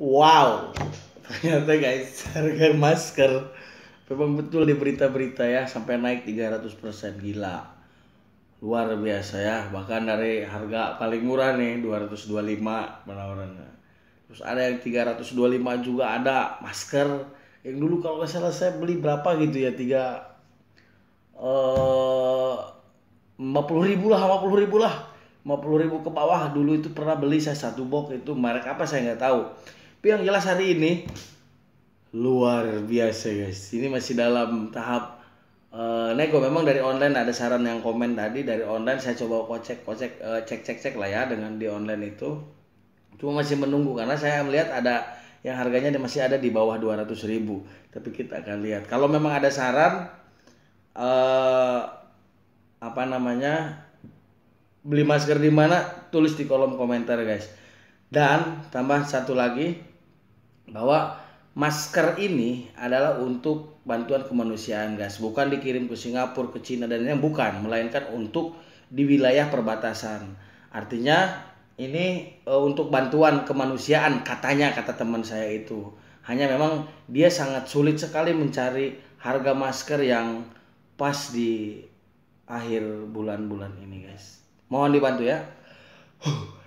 Wow, ternyata guys harga masker memang betul di berita-berita ya sampai naik 300% gila. Luar biasa ya, bahkan dari harga paling murah nih 225 penawarannya. Terus ada yang 325 juga ada masker yang dulu kalau nggak salah saya beli berapa gitu ya tiga empat eh, puluh ribu lah empat puluh ribu lah empat puluh ribu ke bawah dulu itu pernah beli saya satu box itu merek apa saya nggak tahu tapi yang jelas hari ini luar biasa guys. Ini masih dalam tahap uh, nego. Memang dari online ada saran yang komen tadi dari online saya coba kocek kocek uh, cek cek cek lah ya dengan di online itu. Cuma masih menunggu karena saya melihat ada yang harganya masih ada di bawah 200 ribu. Tapi kita akan lihat. Kalau memang ada saran uh, apa namanya beli masker di mana tulis di kolom komentar guys. Dan tambah satu lagi bahwa masker ini adalah untuk bantuan kemanusiaan guys bukan dikirim ke Singapura ke Cina dan yang bukan melainkan untuk di wilayah perbatasan artinya ini e, untuk bantuan kemanusiaan katanya kata teman saya itu hanya memang dia sangat sulit sekali mencari harga masker yang pas di akhir bulan-bulan ini guys mohon dibantu ya huh.